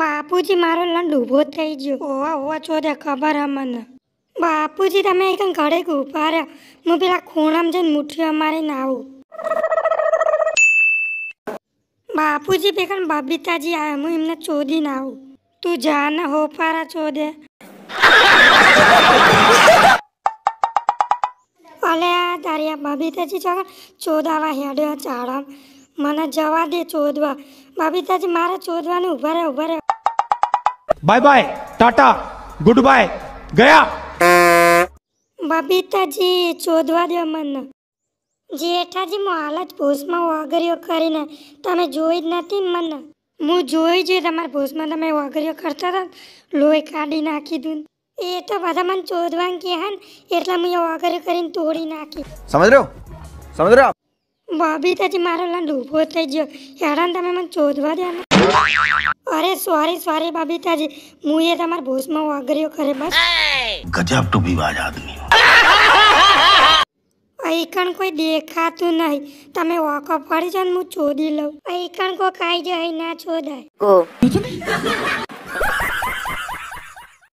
બાપુજી મારો લંડ ઊભો થઈ ગયો ઓવા ઓવા છો ખબર હે મને બાપુજી તમે એકદમ ઘરે ઉભા રહ્યા હું પેલા ખૂણામાં જઈને મુઠ્ઠીઓ મારીને નાવું બાપુજી પેકન બબીતાજી આવ્યા હું એમને ચોદીને આવું તું જાને હોપારા ચોદે અલે તારી આ બબીતાજી ચોગન ચોદાવા હેડ્યો ચાળા મને જવા દે ચોદવા બબીતાજી મારે ચોદવાનું ઉભા રહે ઉભા રહે bye bye tata goodbye ગયા બબીતાજી ચોધવા દો મને જેઠાજી હું હાલત ભૂસમાં વગર્યો કરીને તમે જોઈ જ નથી મને હું જોઈ જોઈ તમારા ભૂસમાં તમે વગર્યો કરતા હતા લોહી કાઢી નાખી દઉં એ તો બધા મને ચોદવાન કે હન એટલે હું વગર કરીને તોડી નાખી સમજ રહ્યો સમજ રહ્યો ભાભી તાજી મારો લાંડ ઊભો થઈ ગયો હેરાન તમે મને ચોદવા દે અરે સોરી સોરી બબીતાજી હું એ તમાર ભોસમાં વાગર્યો કરે બસ ગજબ તો બીવાજ આદમી અહીકણ કોઈ દેખાતું નહીં તમે વોકો પડી જાવ હું ચોદી લઉં અહીકણ કોઈ કાઈ જાય ના ચોદાય ઓ